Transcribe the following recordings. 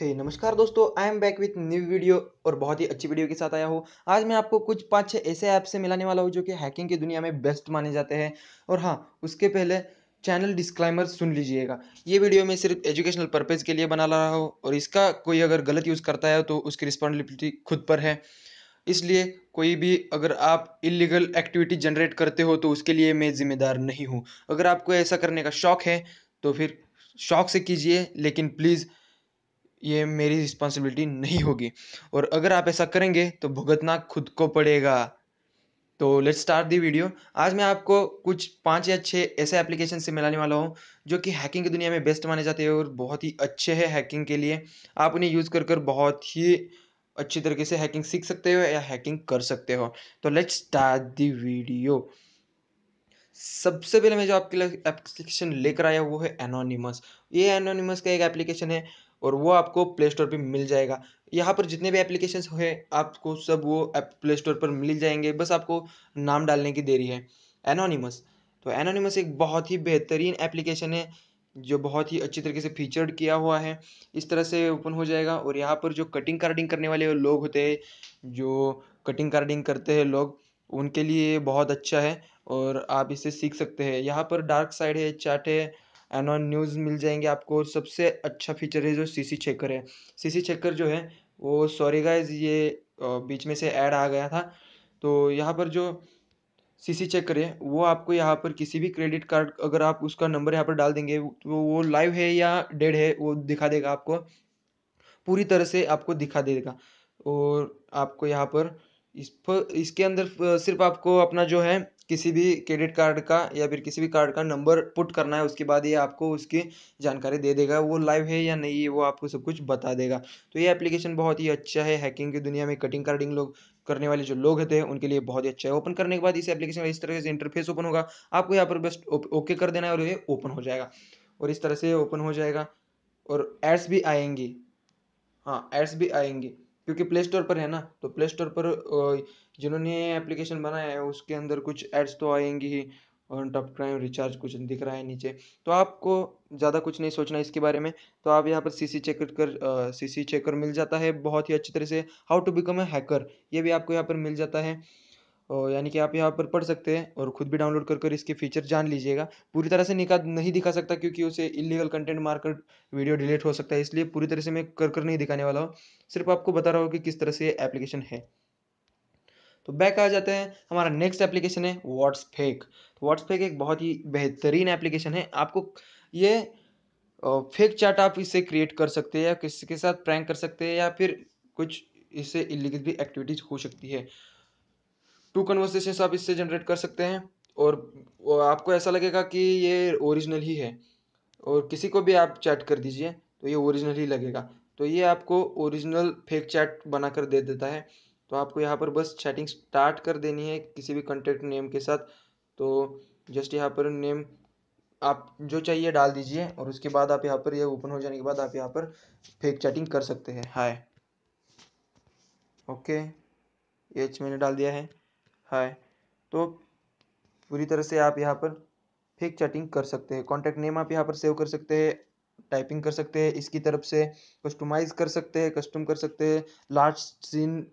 हे hey, नमस्कार दोस्तों I am back with new video और बहुत ही अच्छी वीडियो के साथ आया हूँ आज मैं आपको कुछ पाँच छः ऐसे ऐप से मिलाने वाला हूँ जो कि हैकिंग की दुनिया में बेस्ट माने जाते हैं और हाँ उसके पहले चैनल डिस्क्लाइमर सुन लीजिएगा ये वीडियो मैं सिर्फ एजुकेशनल पर्पज़ के लिए बना रहा हूँ और इसका कोई अगर गलत यूज़ करता है तो उसकी रिस्पॉन्सिबिलिटी खुद पर है इसलिए कोई भी अगर आप इलीगल एक्टिविटी जनरेट करते हो तो उसके लिए मैं जिम्मेदार नहीं हूँ अगर आपको ऐसा करने का शौक़ है तो फिर शौक से कीजिए लेकिन प्लीज़ ये मेरी रिस्पॉन्सिबिलिटी नहीं होगी और अगर आप ऐसा करेंगे तो भुगतना खुद को पड़ेगा तो लेट्स स्टार्ट दी वीडियो आज मैं आपको कुछ पांच या छह ऐसे एप्लीकेशन से मिलाने वाला हूँ जो कि हैकिंग की दुनिया में बेस्ट माने जाते हैं और बहुत ही अच्छे हैं हैकिंग के लिए आप उन्हें यूज़ कर कर बहुत ही अच्छी तरीके से हैकिंग सीख सकते हो या हैकिंग कर सकते हो तो लेट्स स्टार्ट दी वीडियो सबसे पहले मैं जो आपके लिए एप्लीकेशन लेकर आया वो है एनोनिमस ये एनोनिमस का एक एप्लीकेशन है और वो आपको प्ले स्टोर पर मिल जाएगा यहाँ पर जितने भी एप्लीकेशन हैं आपको सब वो प्ले स्टोर पर मिल जाएंगे बस आपको नाम डालने की देरी है एनोनिमस तो एनोनिमस एक बहुत ही बेहतरीन एप्लीकेशन है जो बहुत ही अच्छी तरीके से फीचर्ड किया हुआ है इस तरह से ओपन हो जाएगा और यहाँ पर जो कटिंग कार्डिंग करने वाले लोग होते हैं जो कटिंग कार्डिंग करते हैं लोग उनके लिए बहुत अच्छा है और आप इसे सीख सकते हैं यहाँ पर डार्क साइड है चैट है एन ऑन न्यूज़ मिल जाएंगे आपको सबसे अच्छा फीचर है जो सी सी चेकर है सी सी चेकर जो है वो सॉरी गाइज़ ये बीच में से ऐड आ गया था तो यहाँ पर जो सी सी चेक है वो आपको यहाँ पर किसी भी क्रेडिट कार्ड अगर आप उसका नंबर यहाँ पर डाल देंगे तो वो लाइव है या डेड है वो दिखा देगा आपको पूरी तरह से आपको दिखा देगा और आपको यहाँ पर इस पर इसके अंदर सिर्फ आपको अपना जो है किसी भी क्रेडिट कार्ड का या फिर किसी भी कार्ड का नंबर पुट करना है उसके बाद ये आपको उसकी जानकारी दे देगा वो लाइव है या नहीं है वो आपको सब कुछ बता देगा तो ये एप्लीकेशन बहुत ही अच्छा है हैकिंग की दुनिया में कटिंग कार्डिंग लोग करने वाले जो लोग होते हैं उनके लिए बहुत ही अच्छा है ओपन करने के बाद इस एप्लीकेशन का इस तरह से इंटरफेस ओपन होगा आपको यहाँ पर बस ओके कर देना है और ये ओपन हो जाएगा और इस तरह से ओपन हो जाएगा और एड्स भी आएंगी हाँ एड्स भी आएंगी क्योंकि प्ले स्टोर पर है ना तो प्ले स्टोर पर जिन्होंने एप्लीकेशन बनाया है उसके अंदर कुछ एड्स तो आएंगी ही ऑन टॉप क्राइम रिचार्ज कुछ दिख रहा है नीचे तो आपको ज़्यादा कुछ नहीं सोचना इसके बारे में तो आप यहाँ पर सी सी चेकर कर सी सी चेकर मिल जाता है बहुत ही अच्छी तरह से how to become a hacker ये भी आपको यहाँ पर मिल जाता है और यानी कि आप यहाँ पर पढ़ सकते हैं और ख़ुद भी डाउनलोड कर कर इसके फीचर जान लीजिएगा पूरी तरह से निका नहीं दिखा सकता क्योंकि उसे इलीगल कंटेंट मारकर वीडियो डिलीट हो सकता है इसलिए पूरी तरह से मैं कर कर नहीं दिखाने वाला हूँ सिर्फ आपको बता रहा हूँ कि किस तरह से ये एप्लीकेशन है तो बैक आ जाते हैं हमारा नेक्स्ट एप्लीकेशन है व्हाट्सफेक व्हाट्सफेक तो एक बहुत ही बेहतरीन एप्लीकेशन है आपको ये फेक चार्ट आप इसे क्रिएट कर सकते हैं या किसी के साथ प्रैंक कर सकते हैं या फिर कुछ इससे इलीगल भी एक्टिविटीज़ हो सकती है टू कन्वर्सेशंस आप इससे जनरेट कर सकते हैं और आपको ऐसा लगेगा कि ये ओरिजिनल ही है और किसी को भी आप चैट कर दीजिए तो ये ओरिजिनल ही लगेगा तो ये आपको ओरिजिनल फेक चैट बना कर दे देता है तो आपको यहाँ पर बस चैटिंग स्टार्ट कर देनी है किसी भी कंटेक्ट नेम के साथ तो जस्ट यहाँ पर नेम आप जो चाहिए डाल दीजिए और उसके बाद आप यहाँ पर ये यह ओपन हो जाने के बाद आप यहाँ पर फेक चैटिंग कर सकते हैं हाय ओके एच मैंने डाल दिया है है तो पूरी तरह से आप यहाँ पर फेक चैटिंग कर सकते हैं कॉन्टैक्ट नेम आप यहाँ पर सेव कर सकते हैं टाइपिंग कर सकते हैं इसकी तरफ से कस्टमाइज कर सकते हैं कस्टम कर सकते हैं लास्ट सीन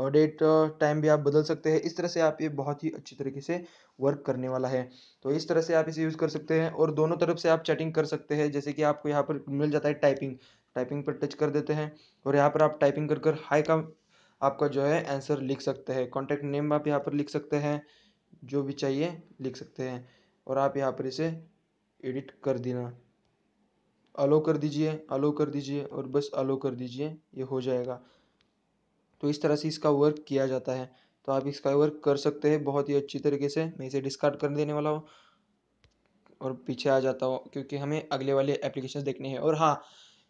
और डेट टाइम uh, भी आप बदल सकते हैं इस तरह से आप ये बहुत ही अच्छी तरीके से वर्क करने वाला है तो इस तरह से आप इसे यूज़ कर सकते हैं और दोनों तरफ से आप चैटिंग कर सकते हैं जैसे कि आपको यहाँ पर मिल जाता है टाइपिंग टाइपिंग पर टच कर देते हैं और यहाँ पर आप टाइपिंग कर कर हाई का आपका जो है आंसर लिख सकते हैं कॉन्टैक्ट नेम आप यहाँ पर लिख सकते हैं जो भी चाहिए लिख सकते हैं और आप यहाँ पर इसे एडिट कर देना अलो कर दीजिए अलो कर दीजिए और बस अलो कर दीजिए ये हो जाएगा तो इस तरह से इसका वर्क किया जाता है तो आप इसका वर्क कर सकते हैं बहुत ही अच्छी तरीके से मैं इसे डिस्कार्ड कर देने वाला हूँ और पीछे आ जाता हूँ क्योंकि हमें अगले वाले एप्लीकेशन देखने हैं और हाँ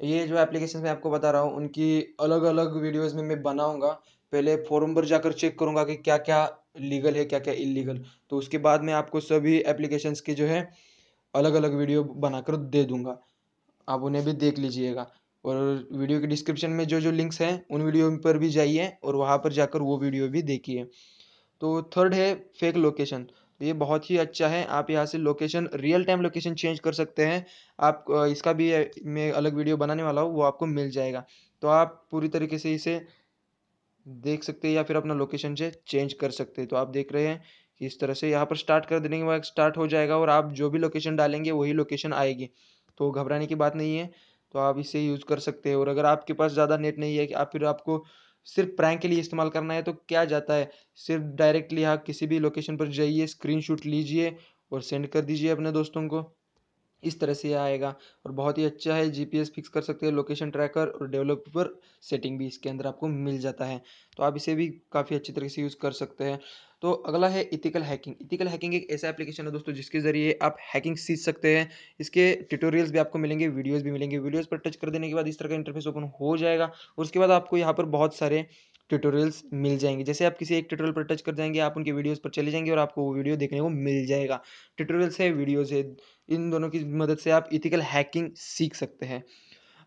ये जो एप्लीकेशन मैं आपको बता रहा हूँ उनकी अलग अलग वीडियोज़ में मैं बनाऊँगा पहले फॉरम पर जाकर चेक करूँगा कि क्या क्या लीगल है क्या क्या इलीगल तो उसके बाद मैं आपको सभी एप्लीकेशंस की जो है अलग अलग वीडियो बनाकर दे दूँगा आप उन्हें भी देख लीजिएगा और वीडियो के डिस्क्रिप्शन में जो जो लिंक्स हैं उन वीडियो पर भी जाइए और वहाँ पर जाकर वो वीडियो भी देखिए तो थर्ड है फेक लोकेशन तो ये बहुत ही अच्छा है आप यहाँ से location real time location change कर सकते हैं आप इसका भी मैं अलग वीडियो बनाने वाला हूँ वो आपको मिल जाएगा तो आप पूरी तरीके से इसे देख सकते हैं या फिर अपना लोकेशन से चेंज कर सकते हैं तो आप देख रहे हैं कि इस तरह से यहाँ पर स्टार्ट कर देने के बाद स्टार्ट हो जाएगा और आप जो भी लोकेशन डालेंगे वही लोकेशन आएगी तो घबराने की बात नहीं है तो आप इसे यूज़ कर सकते हैं और अगर आपके पास ज़्यादा नेट नहीं है कि आप फिर आपको सिर्फ प्रैंक के लिए इस्तेमाल करना है तो क्या जाता है सिर्फ डायरेक्टली आप किसी भी लोकेशन पर जाइए स्क्रीनशॉट लीजिए और सेंड कर दीजिए अपने दोस्तों को इस तरह से आएगा और बहुत ही अच्छा है जी पी एस फिक्स कर सकते हैं लोकेशन ट्रैकर और डेवलपर सेटिंग भी इसके अंदर आपको मिल जाता है तो आप इसे भी काफ़ी अच्छी तरीके से यूज़ कर सकते हैं तो अगला है इथिकल हैकिंग इथिकल हैकिंग एक ऐसा एप्लीकेशन है दोस्तों जिसके ज़रिए आप हैकिंग सीख सकते हैं इसके ट्यूटोरियल्स भी आपको मिलेंगे वीडियोज़ भी मिलेंगे वीडियोज़ पर टच कर देने के बाद इस तरह का इंटरफेस ओपन हो जाएगा और उसके बाद आपको यहाँ पर बहुत सारे ट्यूटोरियल्स मिल जाएंगे जैसे आप किसी एक ट्यूटोरियल पर टच कर जाएंगे आप उनके वीडियोज़ पर चले जाएंगे और आपको वो वीडियो देखने को मिल जाएगा ट्यूटोरियल्स है वीडियोज़ है इन दोनों की मदद से आप इथिकल हैकिंग सीख सकते हैं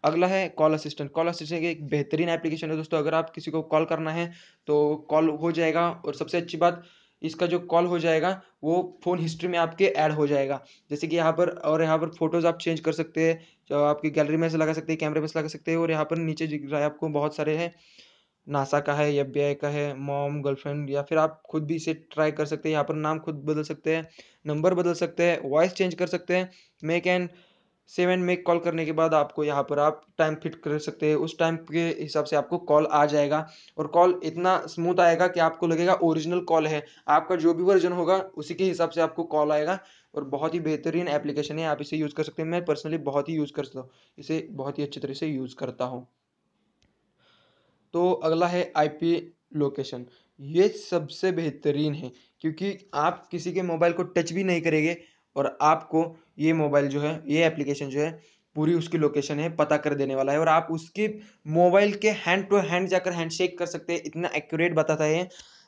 अगला है कॉल असिस्टेंट कॉल असिस्टेंट एक बेहतरीन एप्लीकेशन है दोस्तों अगर आप किसी को कॉल करना है तो कॉल हो जाएगा और सबसे अच्छी बात इसका जो कॉल हो जाएगा वो फ़ोन हिस्ट्री में आपके ऐड हो जाएगा जैसे कि यहाँ पर और यहाँ पर फोटोज़ आप चेंज कर सकते हैं आपकी गैलरी में से लगा सकते हैं कैमरे में से लगा सकते हैं और यहाँ पर नीचे आपको बहुत सारे हैं नासा का है एफ बी आई का है मॉम गर्लफ्रेंड या फिर आप खुद भी इसे ट्राई कर सकते हैं यहाँ पर नाम खुद बदल सकते हैं नंबर बदल सकते हैं वॉइस चेंज कर सकते हैं make and seven make call करने के बाद आपको यहाँ पर आप टाइम फिट कर सकते हैं उस टाइम के हिसाब से आपको कॉल आ जाएगा और कॉल इतना स्मूथ आएगा कि आपको लगेगा ओरिजिनल कॉल है आपका जो भी वर्जन होगा उसी के हिसाब से आपको कॉल आएगा और बहुत ही बेहतरीन एप्लीकेशन है आप इसे यूज़ कर सकते हैं मैं पर्सनली बहुत ही यूज़ करता हूँ इसे बहुत ही अच्छी तरह से यूज़ करता हूँ तो अगला है आई पी लोकेशन ये सबसे बेहतरीन है क्योंकि आप किसी के मोबाइल को टच भी नहीं करेंगे और आपको ये मोबाइल जो है ये एप्लीकेशन जो है पूरी उसकी लोकेशन है पता कर देने वाला है और आप उसके मोबाइल के हैंड टू हैंड जाकर हैंड शेक कर सकते हैं इतना एक्यूरेट बताता है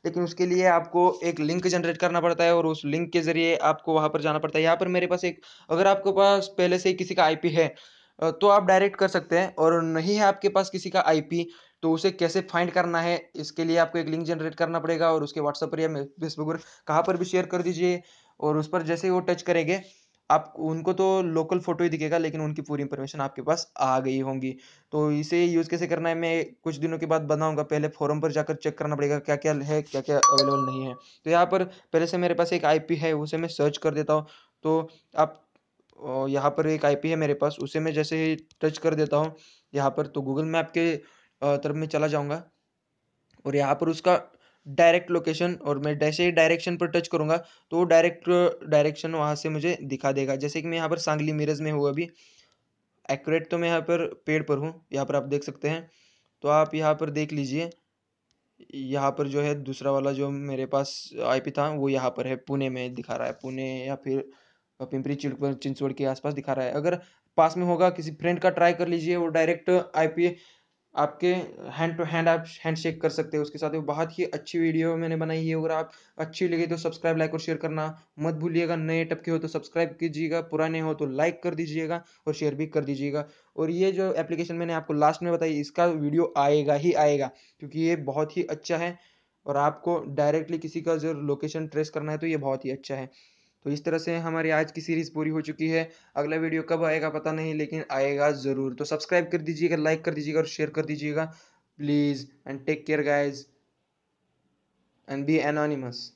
लेकिन उसके लिए आपको एक लिंक जनरेट करना पड़ता है और उस लिंक के ज़रिए आपको वहाँ पर जाना पड़ता है यहाँ पर मेरे पास एक अगर आपके पास पहले से किसी का आईपी है तो आप डायरेक्ट कर सकते हैं और नहीं है आपके पास किसी का आईपी तो उसे कैसे फाइंड करना है इसके लिए आपको एक लिंक जनरेट करना पड़ेगा और उसके व्हाट्सएप पर या फेसबुक पर कहाँ पर भी शेयर कर दीजिए और उस पर जैसे वो टच करेंगे आप उनको तो लोकल फ़ोटो ही दिखेगा लेकिन उनकी पूरी इंफॉर्मेशन आपके पास आ गई होंगी तो इसे यूज़ कैसे करना है मैं कुछ दिनों के बाद बनाऊंगा पहले फॉरम पर जाकर चेक करना पड़ेगा क्या क्या है क्या क्या अवेलेबल नहीं है तो यहाँ पर पहले से मेरे पास एक आईपी है उसे मैं सर्च कर देता हूँ तो आप यहाँ पर एक आईपी है मेरे पास उसे मैं जैसे ही टच कर देता हूँ यहाँ पर तो गूगल मैप के तरफ में चला जाऊँगा और यहाँ पर उसका डायरेक्ट लोकेशन और मैं जैसे ही डायरेक्शन पर टच करूँगा तो वो डायरेक्ट डायरेक्शन वहाँ से मुझे दिखा देगा जैसे कि मैं यहाँ पर सांगली मिरज में हूँ अभी एक्यूरेट तो मैं यहाँ पर पेड़ पर हूँ यहाँ पर आप देख सकते हैं तो आप यहाँ पर देख लीजिए यहाँ पर जो है दूसरा वाला जो मेरे पास आईपी था वो यहाँ पर है पुणे में दिखा रहा है पुणे या फिर पिंपरी चिड़पुर चिंचवड़ के आसपास दिखा रहा है अगर पास में होगा किसी फ्रेंड का ट्राई कर लीजिए वो डायरेक्ट आई आपके हैंड टू हैंड आप हैंड शेक कर सकते हैं उसके साथ वो बहुत ही अच्छी वीडियो मैंने बनाई है अगर आप अच्छी लगी तो सब्सक्राइब लाइक और शेयर करना मत भूलिएगा नए टपके हो तो सब्सक्राइब कीजिएगा पुराने हो तो लाइक कर दीजिएगा और शेयर भी कर दीजिएगा और ये जो एप्लीकेशन मैंने आपको लास्ट में बताई इसका वीडियो आएगा ही आएगा क्योंकि ये बहुत ही अच्छा है और आपको डायरेक्टली किसी का जो लोकेशन ट्रेस करना है तो ये बहुत ही अच्छा है तो इस तरह से हमारी आज की सीरीज़ पूरी हो चुकी है अगला वीडियो कब आएगा पता नहीं लेकिन आएगा ज़रूर तो सब्सक्राइब कर दीजिएगा लाइक कर दीजिएगा और शेयर कर दीजिएगा please and take care guys and be anonymous